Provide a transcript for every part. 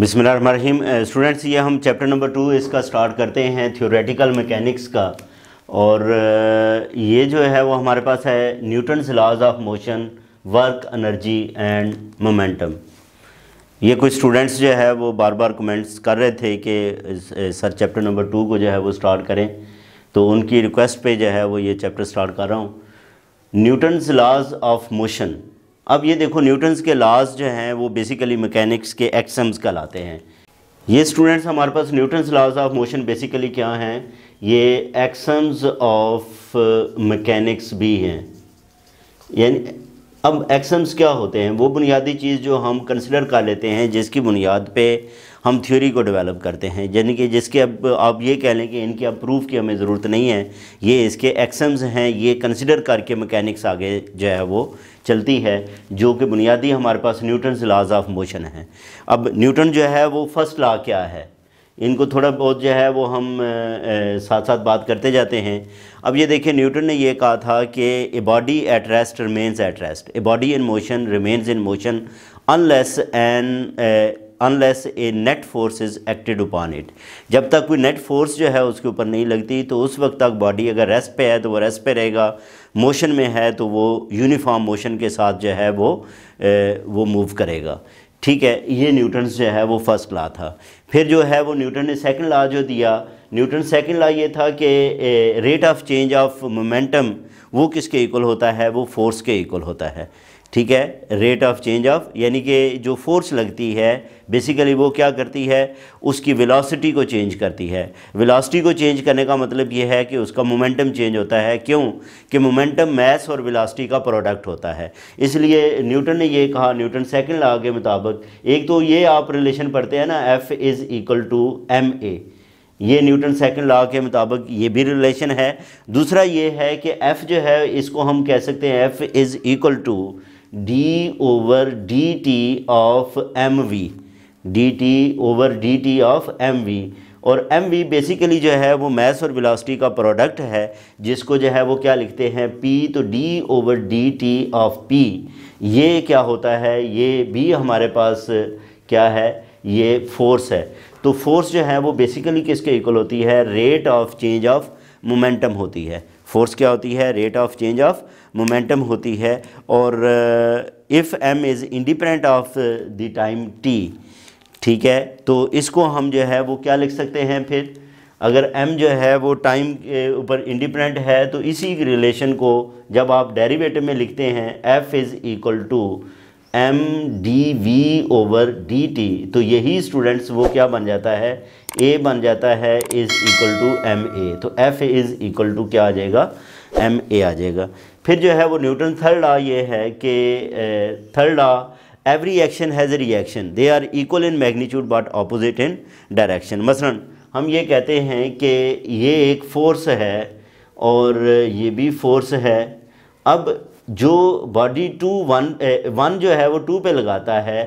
बिसमीम स्टूडेंट्स ये हम चैप्टर नंबर टू इसका स्टार्ट करते हैं थियोरेटिकल मैकेनिक्स का और ये जो है वो हमारे पास है Newton's laws of motion work energy and momentum ये कुछ स्टूडेंट्स जो है वो बार बार कमेंट्स कर रहे थे कि सर चैप्टर नंबर टू को जो है वो स्टार्ट करें तो उनकी रिक्वेस्ट पे जो है वो ये चैप्टर स्टार्ट कर रहा हूँ न्यूटन्स लॉज ऑफ मोशन अब ये देखो न्यूटन्स के लाज जो हैं वो बेसिकली मैकेनिक्स के एक्सम्स कहलाते हैं ये स्टूडेंट्स हमारे पास Newton's laws of motion basically क्या हैं ये एक्सम्स ऑफ मैकेनिक्स भी हैं यानी अब एक्सम्स क्या होते हैं वो बुनियादी चीज़ जो हम कंसिडर कर लेते हैं जिसकी बुनियाद पे हम थ्योरी को डेवलप करते हैं यानी कि जिसके अब आप ये कह लें कि इनके अब प्रूफ की हमें ज़रूरत नहीं है ये इसके एक्सम्स हैं ये कंसिडर करके मैकेनिक्स आगे जो है वो चलती है जो कि बुनियादी हमारे पास न्यूटन लाज ऑफ मोशन है अब न्यूटन जो है वो फर्स्ट लॉ क्या है इनको थोड़ा बहुत जो है वो हम ए, साथ साथ बात करते जाते हैं अब ये देखिए न्यूटन ने ये कहा था कि a body at rest remains at rest a body in motion remains in motion unless an unless a net force is acted upon it जब तक कोई नेट फोर्स जो है उसके ऊपर नहीं लगती तो उस वक्त तक बॉडी अगर रेस्ट पे है तो वो रेस्ट पे रहेगा मोशन में है तो वो यूनिफॉर्म मोशन के साथ जो है वो ए, वो मूव करेगा ठीक है ये न्यूटन जो है वो फर्स्ट ला था फिर जो है वो न्यूटन ने सेकंड ला जो दिया न्यूटन सेकंड ला ये था कि rate of change of momentum वो किसके इक्वल होता है वो फोर्स के इक्वल होता है ठीक है रेट ऑफ चेंज ऑफ यानी कि जो फोर्स लगती है बेसिकली वो क्या करती है उसकी वेलोसिटी को चेंज करती है वेलोसिटी को चेंज करने का मतलब ये है कि उसका मोमेंटम चेंज होता है क्यों कि मोमेंटम मैस और वेलोसिटी का प्रोडक्ट होता है इसलिए न्यूटन ने ये कहा न्यूटन सेकंड लॉ के मुताबिक एक तो ये आप रिलेशन पढ़ते हैं ना F is equal to M A ये न्यूटन सेकंड लॉ के मुताबिक ये भी रिलेशन है दूसरा ये है कि एफ़ जो है इसको हम कह सकते हैं F is equal to D over D T of M V D T over D T of M V और एम वी बेसिकली जो है वो मैस और वेलोसिटी का प्रोडक्ट है जिसको जो है वो क्या लिखते हैं पी तो D over D T of P ये क्या होता है ये भी हमारे पास क्या है ये फोर्स है तो फोर्स जो है वो बेसिकली किसके इक्वल होती है rate of change of momentum होती है फोर्स क्या होती है rate of change of momentum होती है और if M is independent of the time T ठीक है तो इसको हम जो है वो क्या लिख सकते हैं फिर अगर m जो है वो टाइम के uh, ऊपर इंडिपेंडेंट है तो इसी रिलेशन को जब आप डेरिवेटिव में लिखते हैं f is equal to M D V over D T तो यही स्टूडेंट्स वो क्या बन जाता है ए बन जाता है is equal to M A तो एफ़ इज़ इक्वल टू क्या आ जाएगा एम ए आ जाएगा फिर जो है वो न्यूटन थर्ड लॉ ये है कि third law every action has a reaction they are equal in magnitude but opposite in direction मसलन हम ये कहते हैं कि ये एक फ़ोर्स है और ये भी फोर्स है अब जो बॉडी टू वन वन जो है वो टू पे लगाता है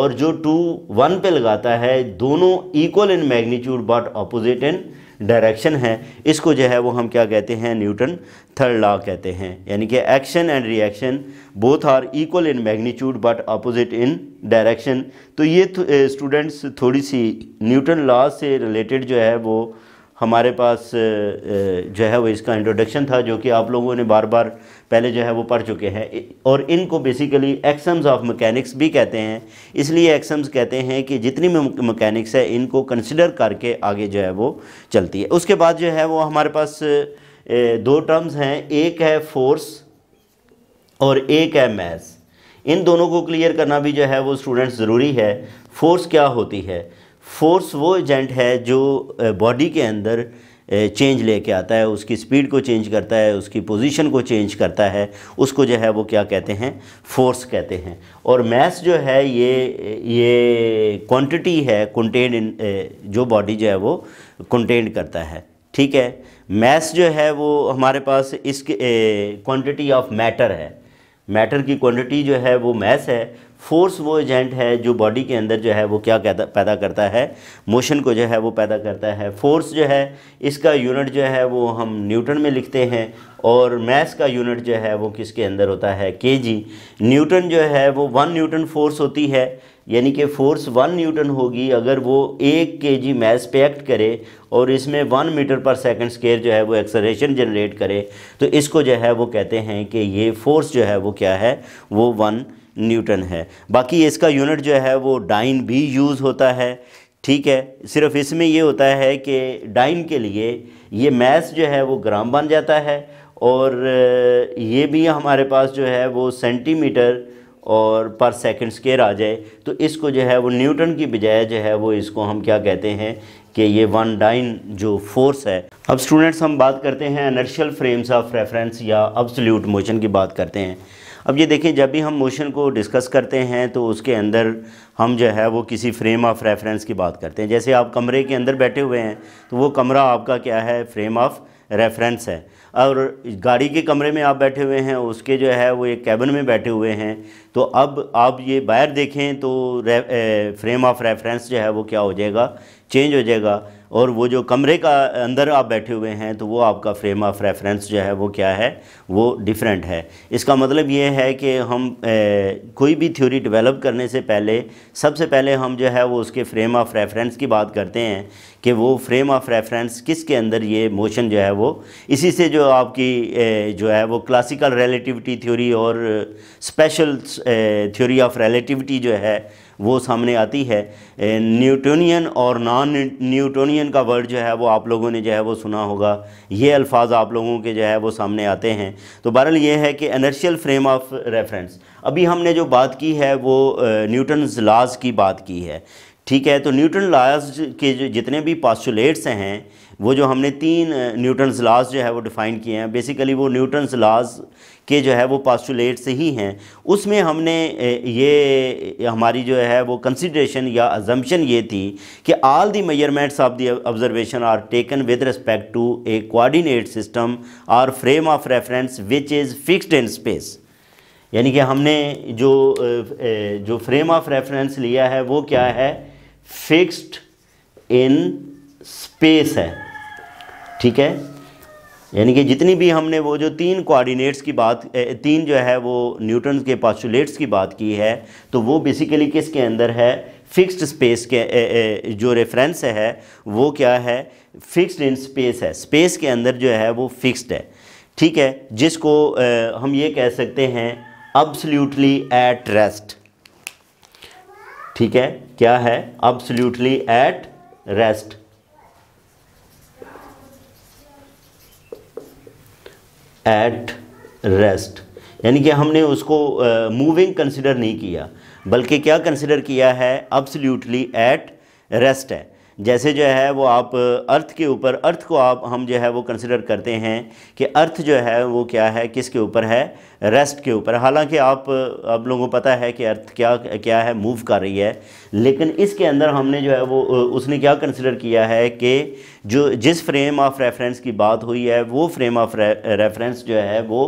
और जो टू वन पे लगाता है दोनों equal in magnitude but opposite in direction है इसको जो है वो हम क्या कहते हैं न्यूटन थर्ड लॉ कहते हैं यानी कि action and reaction both are equal in magnitude but opposite in direction तो ये स्टूडेंट्स थोड़ी सी न्यूटन लॉ से रिलेटेड जो है वो हमारे पास जो है वो इसका इंट्रोडक्शन था जो कि आप लोगों ने बार बार पहले जो है वो पढ़ चुके हैं और इनको बेसिकली एक्सम्स ऑफ मैकेनिक्स भी कहते हैं इसलिए एक्सम्स कहते हैं कि जितनी भी मकैनिक्स है इनको कंसिडर करके आगे जो है वो चलती है उसके बाद जो है वो हमारे पास दो टर्म्स हैं एक है फोर्स और एक है मैथ्स इन दोनों को क्लियर करना भी जो है वो स्टूडेंट्स ज़रूरी है फोर्स क्या होती है फोर्स वो एजेंट है जो बॉडी के अंदर चेंज लेके आता है उसकी स्पीड को चेंज करता है उसकी पोजीशन को चेंज करता है उसको जो है वो क्या कहते हैं फोर्स कहते हैं और मैथ जो है ये ये क्वांटिटी है कंटेन इन जो बॉडी जो है वो कंटेन करता है ठीक है मैथ जो है वो हमारे पास इसके क्वांटिटी ऑफ मैटर है मैटर की क्वांटिटी जो है वो मैथ है फोर्स वो एजेंट है जो बॉडी के अंदर जो है वो क्या कहता पैदा करता है मोशन को जो है वो पैदा करता है फोर्स जो है इसका यूनिट जो है वो हम न्यूटन में लिखते हैं और मैस का यूनिट जो है वो किसके अंदर होता है के जी न्यूटन जो है वो वन न्यूटन फोर्स होती है यानी कि फोर्स वन न्यूटन होगी अगर वो एक के जी मैस पे एक्ट करे और इसमें one metre per second square जो है वो एक्सलेशन जनरेट करे तो इसको जो है वो कहते हैं कि ये फोर्स जो है वो क्या है वो वन न्यूटन है बाकी इसका यूनिट जो है वो डाइन भी यूज़ होता है ठीक है सिर्फ इसमें ये होता है कि डाइन के लिए ये मैथ जो है वो ग्राम बन जाता है और ये भी हमारे पास जो है वो सेंटीमीटर और पर सेकंड स्केयर आ जाए तो इसको जो है वो न्यूटन की बजाय जो है वो इसको हम क्या कहते हैं कि ये वन डाइन जो फोर्स है अब स्टूडेंट्स हम बात करते हैं इनर्शियल फ्रेम्स ऑफ रेफरेंस या अब्सोल्यूट मोशन की बात करते हैं अब ये देखिए जब भी हम मोशन को डिस्कस करते हैं तो उसके अंदर हम जो है वो किसी फ्रेम ऑफ रेफरेंस की बात करते हैं जैसे आप कमरे के अंदर बैठे हुए हैं तो वो कमरा आपका क्या है फ्रेम ऑफ रेफरेंस है और गाड़ी के कमरे में आप बैठे हुए हैं उसके जो है वो एक कैबिन में बैठे हुए हैं तो अब आप ये बाहर देखें तो फ्रेम ऑफ रेफरेंस जो है वो क्या हो जाएगा चेंज हो जाएगा और वो जो कमरे का अंदर आप बैठे हुए हैं तो वो आपका फ्रेम ऑफ रेफरेंस जो है वो क्या है वो डिफरेंट है इसका मतलब ये है कि हम ए, कोई भी थ्योरी डेवलप करने से पहले सबसे पहले हम जो है वो उसके फ्रेम ऑफ रेफरेंस की बात करते हैं कि वो फ्रेम ऑफ रेफरेंस किसके अंदर ये मोशन जो है वो इसी से जो आपकी ए, जो है वो क्लासिकल रिलेटिविटी थ्योरी और स्पेशल थ्योरी ऑफ रिलेटिविटी जो है वो सामने आती है न्यूटोनियन और नॉन न्यूटोनियन का वर्ड जो है वो आप लोगों ने जो है वो सुना होगा ये अल्फाज आप लोगों के जो है वो सामने आते हैं तो बहरहाल ये है कि एनर्शियल फ्रेम ऑफ रेफरेंस अभी हमने जो बात की है वो न्यूटन लाज की बात की है ठीक है तो न्यूटन लाज के जो जितने भी पास्टुलेट्स हैं वो जो हमने तीन न्यूटन्स लाज जो है वो डिफ़ाइन किए हैं बेसिकली वो न्यूटन्स लाज के जो है वो पास्टूलेट से ही हैं उसमें हमने ये हमारी जो है वो कंसिड्रेशन या अजम्पन ये थी कि all the measurements of the observation are taken with respect to a coordinate system or frame of reference which is fixed in space यानी कि हमने जो जो फ्रेम ऑफ रेफरेंस लिया है वो क्या है फिक्स्ड इन स्पेस है ठीक है यानी कि जितनी भी हमने वो जो तीन कोऑर्डिनेट्स की बात तीन जो है वो न्यूटन के पॉस्टुलेट्स की बात की है तो वो बेसिकली किसके अंदर है फिक्स्ड स्पेस के ए, ए, जो रेफरेंस है वो क्या है फिक्स्ड इन स्पेस है स्पेस के अंदर जो है वो फिक्स्ड है ठीक है जिसको ए, हम ये कह सकते हैं अब्सल्यूटली एट रेस्ट ठीक है क्या है absolutely at rest at rest यानी कि हमने उसको मूविंग uh, कंसिडर नहीं किया बल्कि क्या कंसिडर किया है अब्सल्यूटली एट रेस्ट है जैसे जो है वो आप अर्थ के ऊपर अर्थ को आप हम जो है वो कंसिडर करते हैं कि अर्थ जो है वो क्या है किसके ऊपर है रेस्ट के ऊपर हालांकि आप आप लोगों को पता है कि अर्थ क्या क्या है मूव कर रही है लेकिन इसके अंदर हमने जो है वो उसने क्या कंसिडर किया है कि जो जिस फ्रेम ऑफ रेफरेंस की बात हुई है वो फ्रेम ऑफ रेफरेंस जो है वो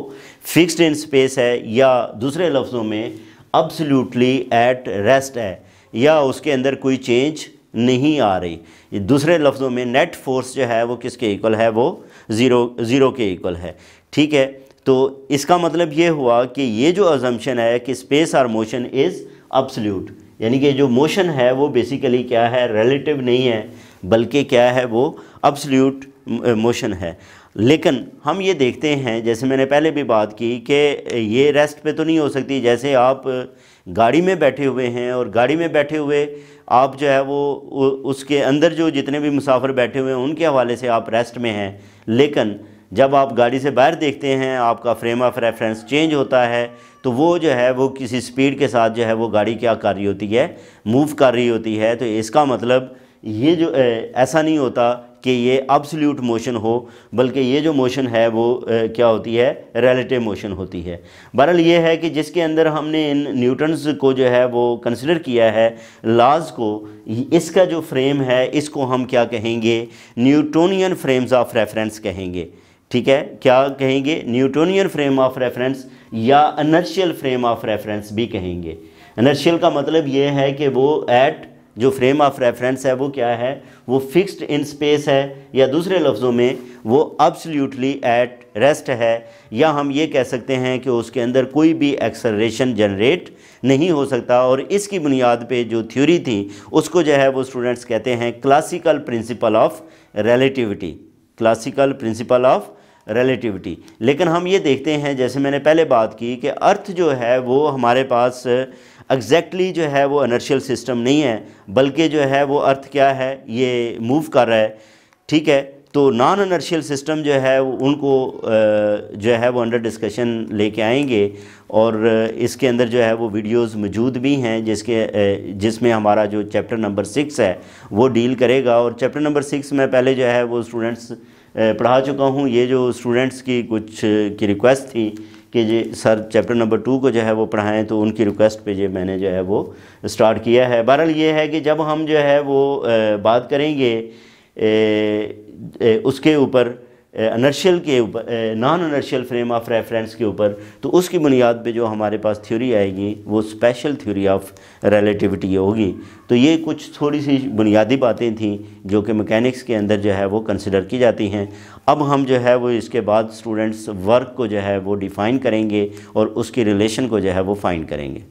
फिक्सड इन स्पेस है या दूसरे लफ्ज़ों में अब्सोल्यूटली एट रेस्ट है या उसके अंदर कोई चेंज नहीं आ रही दूसरे लफ्ज़ों में नेट फोर्स जो है वो किसके इक्वल है वो ज़ीरो ज़ीरो के इक्वल है ठीक है तो इसका मतलब ये हुआ कि ये जो अजम्पन है कि space or motion is absolute यानी कि जो मोशन है वो बेसिकली क्या है रिलेटिव नहीं है बल्कि क्या है वो अब्सल्यूट मोशन है लेकिन हम ये देखते हैं जैसे मैंने पहले भी बात की कि ये रेस्ट पे तो नहीं हो सकती जैसे आप गाड़ी में बैठे हुए हैं और गाड़ी में बैठे हुए आप जो है वो उसके अंदर जो जितने भी मुसाफिर बैठे हुए हैं उनके हवाले से आप रेस्ट में हैं लेकिन जब आप गाड़ी से बाहर देखते हैं आपका फ्रेम ऑफ रेफरेंस चेंज होता है तो वो जो है वो किसी स्पीड के साथ जो है वो गाड़ी क्या कर रही होती है मूव कर रही होती है तो इसका मतलब ये जो ऐसा नहीं होता कि ये अब्सल्यूट मोशन हो बल्कि ये जो मोशन है वो ए, क्या होती है रेलेटिव मोशन होती है बहरहाल ये है कि जिसके अंदर हमने इन न्यूटन्स को जो है वो कंसिडर किया है लाज को इसका जो फ्रेम है इसको हम क्या कहेंगे न्यूटोनियन फ्रेम्स ऑफ रेफरेंस कहेंगे ठीक है क्या कहेंगे न्यूटोनियन फ्रेम ऑफ रेफरेंस या अनर्शियल फ्रेम ऑफ रेफरेंस भी कहेंगे अनर्शियल का मतलब ये है कि वो एट जो फ्रेम ऑफ रेफरेंस है वो क्या है वो फिक्स्ड इन स्पेस है या दूसरे लफ्ज़ों में वो अब्सल्यूटली एट रेस्ट है या हम ये कह सकते हैं कि उसके अंदर कोई भी एक्सलेशन जनरेट नहीं हो सकता और इसकी बुनियाद पे जो थ्योरी थी उसको जो है वो स्टूडेंट्स कहते हैं classical principle of relativity classical principle of relativity लेकिन हम ये देखते हैं जैसे मैंने पहले बात की कि अर्थ जो है वो हमारे पास एग्जैक्टली exactly जो है वो अनर्शियल सिस्टम नहीं है बल्कि जो है वो अर्थ क्या है ये मूव कर रहा है ठीक है तो नॉन अनर्शियल सिस्टम जो है उनको जो है वो अंडर डिस्कशन लेके आएंगे और इसके अंदर जो है वो वीडियोस मौजूद भी हैं जिसके जिसमें हमारा जो चैप्टर नंबर सिक्स है वो डील करेगा और चैप्टर नंबर सिक्स में पहले जो है वो स्टूडेंट्स पढ़ा चुका हूँ ये जो स्टूडेंट्स की कुछ की रिक्वेस्ट थी कि जी सर चैप्टर नंबर टू को जो है वो पढ़ाएं तो उनकी रिक्वेस्ट पे जो मैंने जो है वो स्टार्ट किया है बहरहाल ये है कि जब हम जो है वो बात करेंगे ए, ए, उसके ऊपर अनर्शियल के ऊपर non inertial frame of reference के ऊपर तो उसकी बुनियाद पे जो हमारे पास थ्योरी आएगी वो स्पेशल थ्योरी ऑफ रिलेटिविटी होगी तो ये कुछ थोड़ी सी बुनियादी बातें थी जो कि मैकेनिक्स के अंदर जो है वो कंसिडर की जाती हैं अब हम जो है वो इसके बाद स्टूडेंट्स वर्क को जो है वो डिफ़ाइन करेंगे और उसकी रिलेशन को जो है वो फ़ाइन करेंगे